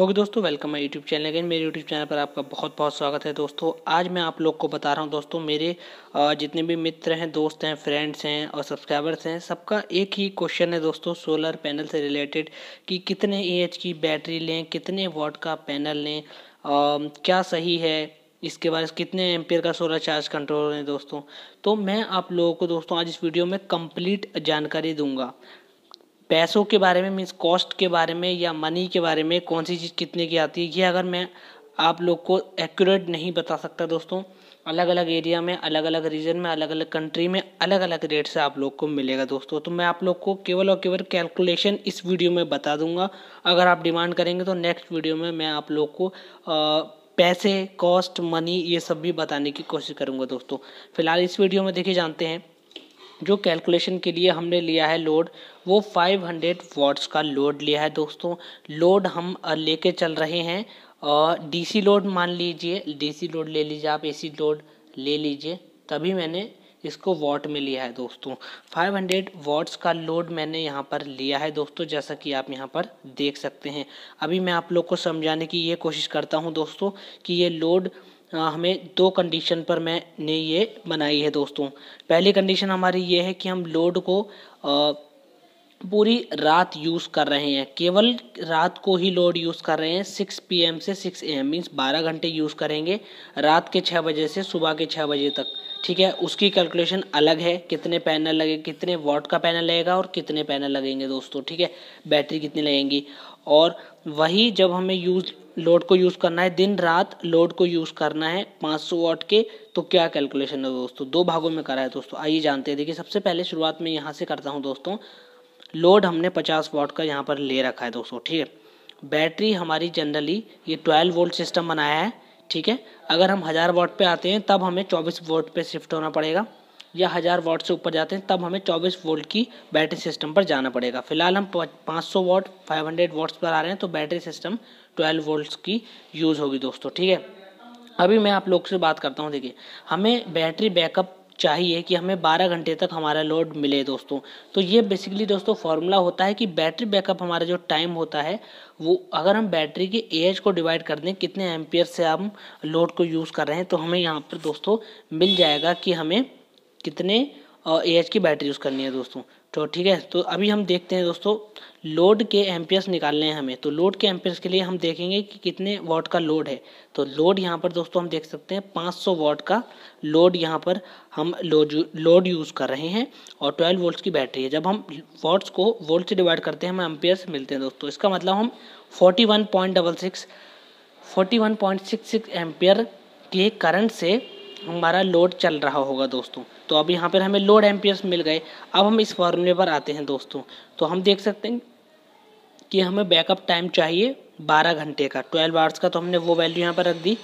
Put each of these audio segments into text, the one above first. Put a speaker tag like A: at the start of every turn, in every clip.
A: okay दोस्तों welcome है YouTube channel again मेरे यूट्यूब चैनल पर आपका बहुत बहुत स्वागत है दोस्तों आज मैं आप लोग को बता रहा हूँ दोस्तों मेरे जितने भी मित्र हैं दोस्त हैं फ्रेंड्स हैं और सब्सक्राइबर्स हैं सबका एक ही क्वेश्चन है दोस्तों सोलर पैनल से रिलेटेड कि कितने एच की बैटरी लें कितने वॉट का पैनल लें क्या सही है इसके बाद कितने एमपियर का सोलर चार्ज कंट्रोल है दोस्तों तो मैं आप लोगों को दोस्तों आज इस वीडियो में कंप्लीट जानकारी दूंगा पैसों के बारे में मीन्स कॉस्ट के बारे में या मनी के बारे में कौन सी चीज़ कितने की आती है ये अगर मैं आप लोग को एक्यूरेट नहीं बता सकता दोस्तों अलग अलग एरिया में अलग अलग रीजन में अलग अलग कंट्री में अलग अलग रेट से आप लोग को मिलेगा दोस्तों तो मैं आप लोग को केवल और केवल कैलकुलेशन इस वीडियो में बता दूंगा अगर आप डिमांड करेंगे तो नेक्स्ट वीडियो में मैं आप लोग को आ, पैसे कॉस्ट मनी ये सब भी बताने की कोशिश करूँगा दोस्तों फिलहाल इस वीडियो में देखिए जानते हैं जो कैलकुलेशन के लिए हमने लिया है लोड वो 500 हंड्रेड वाट्स का लोड लिया है दोस्तों लोड हम लेके चल रहे हैं और डीसी लोड मान लीजिए डीसी लोड ले लीजिए आप एसी लोड ले लीजिए तभी मैंने इसको वॉट में लिया है दोस्तों 500 वॉट्स का लोड मैंने यहाँ पर लिया है दोस्तों जैसा कि आप यहाँ पर देख सकते हैं अभी मैं आप लोग को समझाने की ये कोशिश करता हूँ दोस्तों कि ये लोड हाँ, हमें दो कंडीशन पर मैंने ये बनाई है दोस्तों पहली कंडीशन हमारी ये है कि हम लोड को पूरी रात यूज़ कर रहे हैं केवल रात को ही लोड यूज़ कर रहे हैं सिक्स पीएम से सिक्स एम मीन्स बारह घंटे यूज़ करेंगे रात के छः बजे से सुबह के छः बजे तक ठीक है उसकी कैलकुलेशन अलग है कितने पैनल लगे कितने वॉट का पैनल लगेगा और कितने पैनल लगेंगे दोस्तों ठीक है बैटरी कितनी लगेंगी और वही जब हमें यूज़ लोड को यूज़ करना है दिन रात लोड को यूज़ करना है 500 वाट के तो क्या कैलकुलेशन है दोस्तों दो भागों में करा है दोस्तों आइए जानते हैं देखिए सबसे पहले शुरुआत में यहाँ से करता हूँ दोस्तों लोड हमने 50 वाट का यहाँ पर ले रखा है दोस्तों ठीक है बैटरी हमारी जनरली ये ट्वेल्व वोल्ट सिस्टम बनाया है ठीक है अगर हम हज़ार वाट पर आते हैं तब हमें चौबीस वोट पर शिफ्ट होना पड़ेगा या हज़ार वाट से ऊपर जाते हैं तब हमें चौबीस वोल्ट की बैटरी सिस्टम पर जाना पड़ेगा फिलहाल हम पाँच सौ वाट फाइव हंड्रेड वोट्स पर आ रहे हैं तो बैटरी सिस्टम ट्वेल्व वोल्ट की यूज़ होगी दोस्तों ठीक है अभी मैं आप लोग से बात करता हूँ देखिए हमें बैटरी बैकअप चाहिए कि हमें 12 घंटे तक हमारा लोड मिले दोस्तों तो ये बेसिकली दोस्तों फार्मूला होता है कि बैटरी बैकअप हमारा जो टाइम होता है वो अगर हम बैटरी के एज को डिवाइड कर दें कितने एम्पियर से हम लोड को यूज़ कर रहे हैं तो हमें यहाँ पर दोस्तों मिल जाएगा कि हमें कितने ए एच की बैटरी यूज़ करनी है दोस्तों तो ठीक है तो अभी हम देखते हैं दोस्तों लोड के एम्पियर्स निकालने हैं हमें तो लोड के एम्पियर्स के लिए हम देखेंगे कि कितने वॉट का लोड है तो लोड यहाँ पर दोस्तों हम देख सकते हैं 500 वॉट का लोड यहाँ पर हम लोड लोड यूज़ कर रहे हैं और 12 वोल्ट की बैटरी है जब हम वॉट्स को वोल्ट से डिवाइड करते हैं हमें एम्पियर्स मिलते हैं दोस्तों इसका मतलब हम forty one point double six forty one point six six के करंट से हमारा लोड चल रहा होगा दोस्तों तो अब यहाँ पर हमें लोड एम्पियर्स मिल गए अब हम इस फॉर्मूले पर आते हैं दोस्तों तो हम देख सकते हैं कि हमें बैकअप टाइम चाहिए बारह घंटे का ट्वेल्व आवर्स का तो हमने वो वैल्यू यहाँ पर रख दी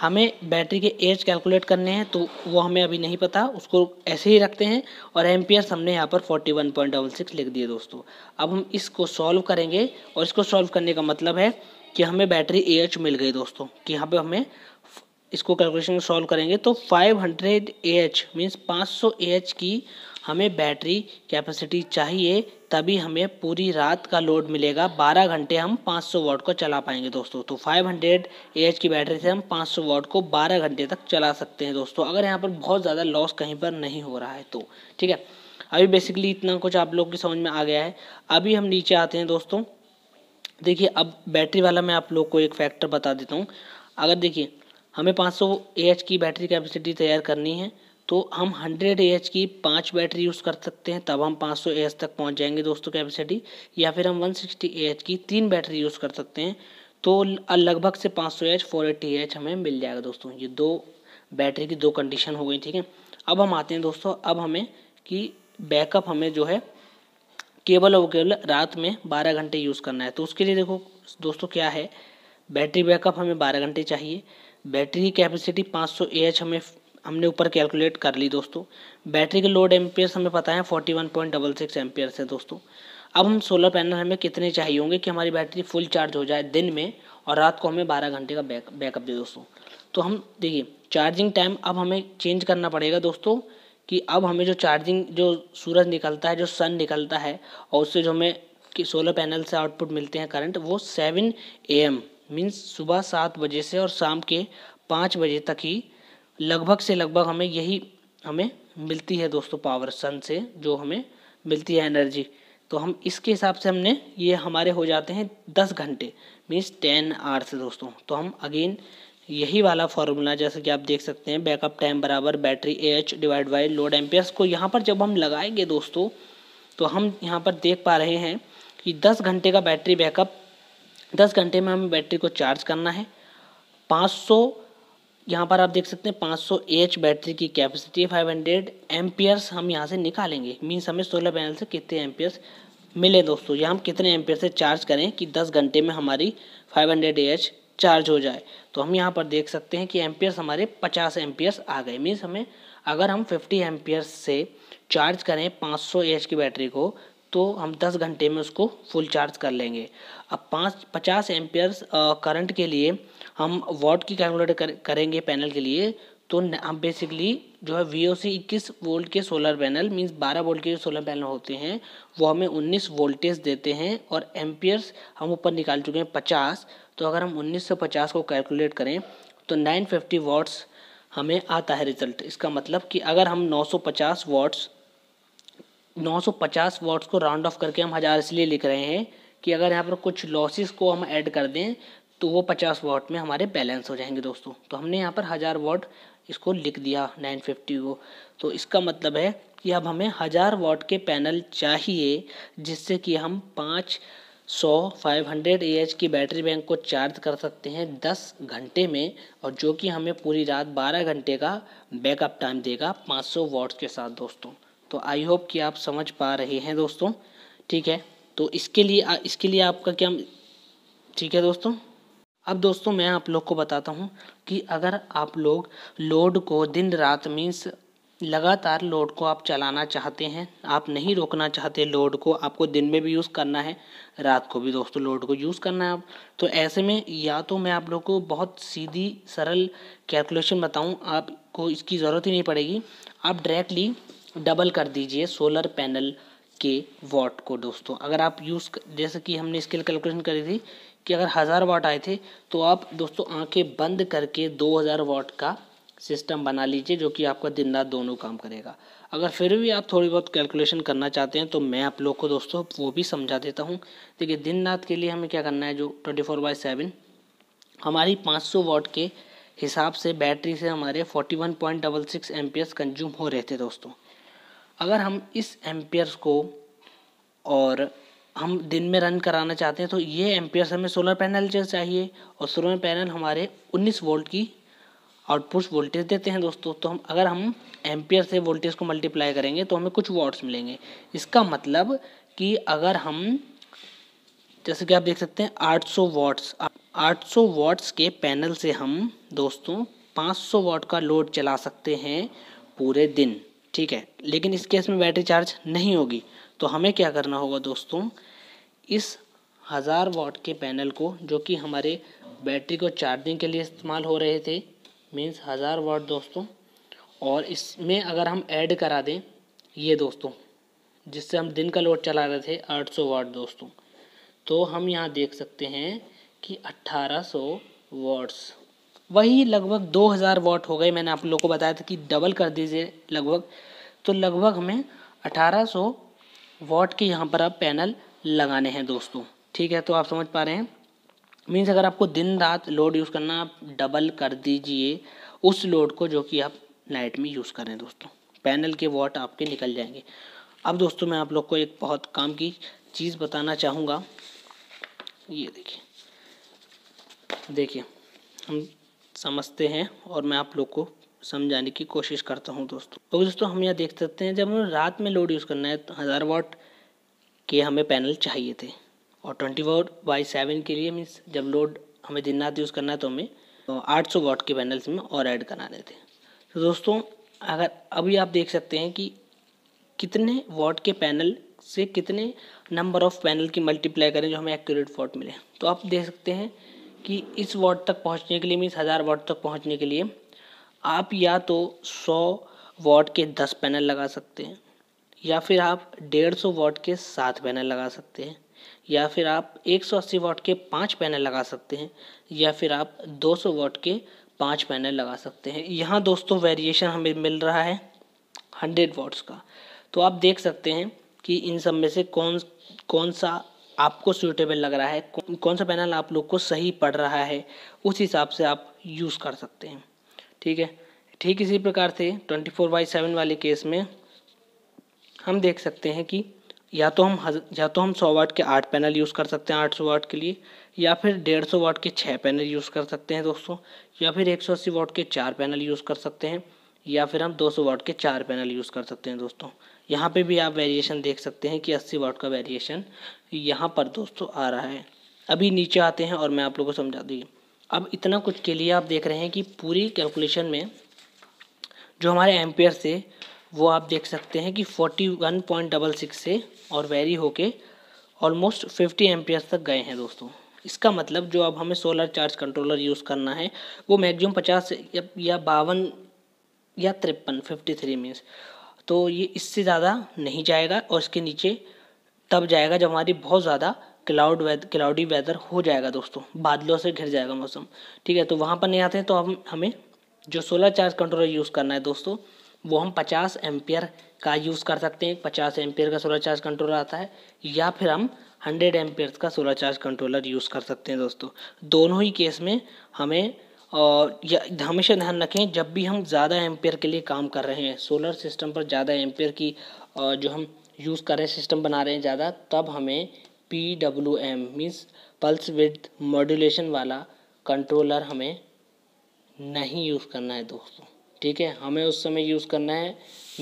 A: हमें बैटरी के एज कैलकुलेट करने हैं तो वो हमें अभी नहीं पता उसको ऐसे ही रखते हैं और एम्पियर्स हमने यहाँ पर forty one point double six लिख दिए दोस्तों अब हम इसको सॉल्व करेंगे और इसको सॉल्व करने का मतलब है कि हमें बैटरी ए एच मिल गई दोस्तों कि यहाँ पर हमें इसको कैलकुलेशन सॉल्व करेंगे तो 500 हंड्रेड ए एच मीन्स पाँच सौ ए एच की हमें बैटरी कैपेसिटी चाहिए तभी हमें पूरी रात का लोड मिलेगा 12 घंटे हम 500 वाट को चला पाएंगे दोस्तों तो 500 हंड्रेड एच की बैटरी से हम 500 वाट को 12 घंटे तक चला सकते हैं दोस्तों अगर यहाँ पर बहुत ज़्यादा लॉस कहीं पर नहीं हो रहा है तो ठीक है अभी बेसिकली इतना कुछ आप लोग की समझ में आ गया है अभी हम नीचे आते हैं दोस्तों देखिए अब बैटरी वाला मैं आप लोग को एक फैक्टर बता देता हूँ अगर देखिए हमें 500 सौ AH की बैटरी कैपेसिटी तैयार करनी है तो हम 100 AH की पांच बैटरी यूज़ कर सकते हैं तब हम 500 सौ AH तक पहुंच जाएंगे दोस्तों कैपेसिटी या फिर हम 160 AH की तीन बैटरी यूज़ कर सकते हैं तो लगभग से 500 सौ एच फोर हमें मिल जाएगा दोस्तों ये दो बैटरी की दो कंडीशन हो गई ठीक है अब हम आते हैं दोस्तों अब हमें कि बैकअप हमें जो है केवल और केवल रात में बारह घंटे यूज़ करना है तो उसके लिए देखो दोस्तों क्या है बैटरी बैकअप हमें बारह घंटे चाहिए बैटरी कैपेसिटी 500 सौ एच हमें हमने ऊपर कैलकुलेट कर ली दोस्तों बैटरी के लोड एम्पियर्स हमें पता है forty one point double six amperes है दोस्तों अब हम सोलर पैनल हमें कितने चाहिए होंगे कि हमारी बैटरी फुल चार्ज हो जाए दिन में और रात को हमें बारह घंटे का बैक बैकअप दे दोस्तों तो हम देखिए चार्जिंग टाइम अब हमें चेंज करना पड़ेगा दोस्तों कि अब हमें जो चार्जिंग जो सूरज निकलता है जो सन निकलता है और उससे जो हमें कि सोलर पैनल से आउटपुट मिलते हैं करंट वो सेवन ए एम मीन्स सुबह सात बजे से और शाम के पाँच बजे तक ही लगभग से लगभग हमें यही हमें मिलती है दोस्तों पावर सन से जो हमें मिलती है एनर्जी तो हम इसके हिसाब से हमने ये हमारे हो जाते हैं दस घंटे मीन्स टेन आवर्स दोस्तों तो हम अगेन यही वाला फार्मूला जैसे कि आप देख सकते हैं बैकअप टाइम बराबर battery A H divide by load amperes को यहाँ पर जब हम लगाएंगे दोस्तों तो हम यहाँ पर देख पा रहे हैं कि दस घंटे का बैटरी बैकअप दस घंटे में हमें बैटरी को चार्ज करना है पाँच सौ यहाँ पर आप देख सकते हैं पाँच सौ एच बैटरी की कैपेसिटी है फाइव हंड्रेड एम्पियर्स हम यहाँ से निकालेंगे मीन्स हमें सोलर पैनल से कितने एम्पियर्स मिले दोस्तों या हम कितने एम्पियर से चार्ज करें कि दस घंटे में हमारी फाइव हंड्रेड एच चार्ज हो जाए तो हम यहाँ पर देख सकते हैं कि एम्पियर्स हमारे पचास एम्पियर्स आ गए मीन्स हमें अगर हम फिफ्टी एम्पियर्स से चार्ज करें पाँच सौ एच की बैटरी को तो हम 10 घंटे में उसको फुल चार्ज कर लेंगे अब पाँच पचास एम्पियर्स करंट के लिए हम वॉट की कैलकुलेट कर, करेंगे पैनल के लिए तो हम बेसिकली जो है वी ओ सी इक्कीस वोल्ट के सोलर पैनल मीन्स बारह वोल्ट के जो सोलर पैनल होते हैं वो हमें उन्नीस वोल्टेज देते हैं और एम्पियर्स हम ऊपर निकाल चुके हैं पचास तो अगर हम उन्नीस सौ पचास को कैलकुलेट करें तो नाइन फिफ्टी वाट्स हमें आता है रिजल्ट इसका मतलब कि अगर हम नौ सौ पचास वाट्स 950 वॉट्स को राउंड ऑफ करके हम हज़ार इसलिए लिख रहे हैं कि अगर यहाँ पर कुछ लॉसेस को हम ऐड कर दें तो वो 50 वॉट में हमारे बैलेंस हो जाएंगे दोस्तों तो हमने यहाँ पर हज़ार वॉट इसको लिख दिया 950 को तो इसका मतलब है कि अब हमें हज़ार वॉट के पैनल चाहिए जिससे कि हम पाँच सौ फाइव हंड्रेड ए एच की बैटरी बैंक को चार्ज कर सकते हैं दस घंटे में और जो कि हमें पूरी रात बारह घंटे का बैकअप टाइम देगा पाँच सौ वॉट्स के साथ दोस्तों तो आई होप कि आप समझ पा रहे हैं दोस्तों ठीक है तो इसके लिए इसके लिए आपका क्या ठीक है दोस्तों अब दोस्तों मैं आप लोग को बताता हूँ कि अगर आप लोग लोड को दिन रात मीन्स लगातार लोड को आप चलाना चाहते हैं आप नहीं रोकना चाहते लोड को आपको दिन में भी यूज़ करना है रात को भी दोस्तों लोड को यूज़ करना है आप तो ऐसे में या तो मैं आप लोग को बहुत सीधी सरल कैलकुलेशन बताऊं आपको इसकी ज़रूरत ही नहीं पड़ेगी आप डायरेक्टली डबल कर दीजिए सोलर पैनल के वाट को दोस्तों अगर आप यूज़ जैसे कि हमने इसके लिए कैलकुलेशन करी थी कि अगर हज़ार वाट आए थे तो आप दोस्तों आंखें बंद करके दो हज़ार वाट का सिस्टम बना लीजिए जो कि आपका दिन रात दोनों काम करेगा अगर फिर भी आप थोड़ी बहुत कैलकुलेशन करना चाहते हैं तो मैं आप लोग को दोस्तों वो भी समझा देता हूँ देखिए दिन रात के लिए हमें क्या करना है जो ट्वेंटी फोर बाई सेवन हमारी पाँच सौ वाट के हिसाब से बैटरी से हमारे forty one point double six M P S consume हो रहे थे दोस्तों अगर हम इस एम्पियर्स को और हम दिन में रन कराना चाहते हैं तो ये एम्पियर्स हमें सोलर पैनल से चाहिए और सोलर पैनल हमारे 19 वोल्ट की आउटपुट वोल्टेज देते हैं दोस्तों तो हम अगर हम एम्पियर से वोल्टेज को मल्टीप्लाई करेंगे तो हमें कुछ वाट्स मिलेंगे इसका मतलब कि अगर हम जैसे कि आप देख सकते हैं 800 वाट्स सौ वाट्स के पैनल से हम दोस्तों 500 वाट का लोड चला सकते हैं पूरे दिन ठीक है लेकिन इस केस में बैटरी चार्ज नहीं होगी तो हमें क्या करना होगा दोस्तों इस हज़ार वाट के पैनल को जो कि हमारे बैटरी को चार्जिंग के लिए इस्तेमाल हो रहे थे मीन्स हज़ार वाट दोस्तों और इसमें अगर हम ऐड करा दें ये दोस्तों जिससे हम दिन का लोड चला रहे थे 800 वाट दोस्तों तो हम यहाँ देख सकते हैं कि 1800 वाट्स वही लगभग 2000 वॉट हो गए मैंने आप लोगों को बताया था कि डबल कर दीजिए लगभग तो लगभग हमें 1800 वॉट के यहाँ पर आप पैनल लगाने हैं दोस्तों ठीक है तो आप समझ पा रहे हैं मीन्स अगर आपको दिन रात लोड यूज़ करना आप डबल कर दीजिए उस लोड को जो कि आप नाइट में यूज़ करें दोस्तों पैनल के वॉट आपके निकल जाएंगे अब दोस्तों मैं आप लोग को एक बहुत काम की चीज़ बताना चाहूँगा ये देखिए देखिए हम समझते हैं और मैं आप लोग को समझाने की कोशिश करता हूँ दोस्तों तो दोस्तों हम यहाँ देख सकते हैं जब हमें रात में लोड यूज़ करना है तो हज़ार वाट के हमें पैनल चाहिए थे और ट्वेंटी फोर बाई सेवन के लिए मीन्स जब लोड हमें दिन रात यूज़ करना है तो हमें आठ सौ वाट के पैनल्स में और ऐड कराने थे तो दोस्तों अगर अभी आप देख सकते हैं कि कितने वाट के पैनल से कितने नंबर ऑफ़ पैनल की मल्टीप्लाई करें जो हमें एक्यूरेट वाट मिले तो आप देख सकते हैं कि इस वाट तक पहुंचने के लिए मीन्स हज़ार वाट तक पहुंचने के लिए आप या तो सौ वाट के दस पैनल लगा सकते हैं या फिर आप डेढ़ सौ वाट के सात पैनल लगा सकते हैं या फिर आप एक सौ अस्सी वाट के पाँच पैनल लगा सकते हैं या फिर आप दो सौ वाट के पाँच पैनल लगा सकते हैं यहाँ दोस्तों वेरिएशन हमें मिल रहा है हंड्रेड वाट्स का तो आप देख सकते हैं कि इन सब में से कौन कौन सा आपको सूटेबल लग रहा है कौन सा पैनल आप लोग को सही पड़ रहा है उस हिसाब से आप यूज़ कर सकते हैं ठीक है ठीक इसी प्रकार से ट्वेंटी फोर बाई सेवन वाले केस में हम देख सकते हैं कि या तो हम या तो हम सौ वाट के आठ पैनल यूज़ कर सकते हैं आठ सौ वाट के लिए या फिर डेढ़ सौ वाट के छः पैनल यूज़ कर सकते हैं दोस्तों या फिर एक सौ अस्सी वाट के चार पैनल यूज़ कर सकते हैं या फिर हम दो सौ वाट के चार पैनल यूज़ कर सकते हैं दोस्तों यहाँ पे भी आप वेरिएशन देख सकते हैं कि 80 वाट का वेरिएशन यहाँ पर दोस्तों आ रहा है अभी नीचे आते हैं और मैं आप लोगों को समझा दी अब इतना कुछ के लिए आप देख रहे हैं कि पूरी कैलकुलेशन में जो हमारे एम्पेयर से वो आप देख सकते हैं कि forty one point double six से और वेरी होके ऑलमोस्ट फिफ्टी एम्पियर्स तक गए हैं दोस्तों इसका मतलब जो अब हमें सोलर चार्ज कंट्रोलर यूज़ करना है वो मैक्सिमम पचास या, या बावन या तिरपन फिफ्टी थ्री मीन्स तो ये इससे ज़्यादा नहीं जाएगा और इसके नीचे तब जाएगा जब हमारी बहुत ज़्यादा क्लाउड वेद क्लाउडी वेदर हो जाएगा दोस्तों बादलों से घिर जाएगा मौसम ठीक है तो वहाँ पर नहीं आते हैं तो हम हमें जो सोलर चार्ज कंट्रोलर यूज़ करना है दोस्तों वो हम पचास एम्पियर का यूज़ कर सकते हैं पचास एम्पियर का सोलर चार्ज कंट्रोलर आता है या फिर हम हंड्रेड एम्पियर का सोलर चार्ज कंट्रोलर यूज़ कर सकते हैं दोस्तों दोनों ही केस में हमें और हमेशा ध्यान रखें जब भी हम ज़्यादा एम्पेयर के लिए काम कर रहे हैं सोलर सिस्टम पर ज़्यादा एम्पेयर की जो हम यूज़ कर रहे हैं सिस्टम बना रहे हैं ज़्यादा तब हमें P W M means pulse width modulation वाला कंट्रोलर हमें नहीं यूज़ करना है दोस्तों ठीक है हमें उस समय यूज़ करना है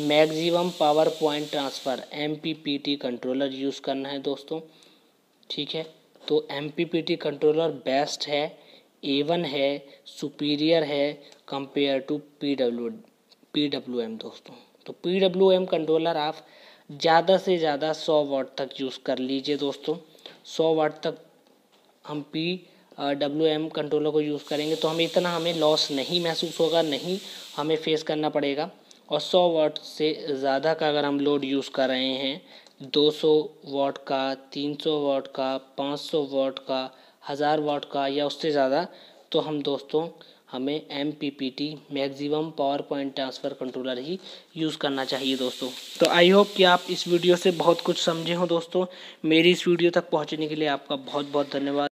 A: maximum power point transfer M P P T controller use करना है दोस्तों ठीक है तो M P P T controller best है ए वन है सुपीरियर है compare to P W P W M दोस्तों तो पी डब्ल्यू एम कंट्रोलर आप ज़्यादा से ज़्यादा सौ वाट तक यूज़ कर लीजिए दोस्तों सौ वाट तक हम पी डब्ल्यू एम कंट्रोलर को यूज़ करेंगे तो हमें इतना हमें लॉस नहीं महसूस होगा नहीं हमें फेस करना पड़ेगा और सौ वाट से ज़्यादा का अगर हम लोड यूज़ कर रहे हैं दो सौ वाट का तीन सौ वाट का पाँच सौ वाट का हज़ार वाट का या उससे ज़्यादा तो हम दोस्तों हमें M P P T maximum power point transfer controller ही यूज़ करना चाहिए दोस्तों तो आई होप कि आप इस वीडियो से बहुत कुछ समझे हो दोस्तों मेरी इस वीडियो तक पहुंचने के लिए आपका बहुत बहुत धन्यवाद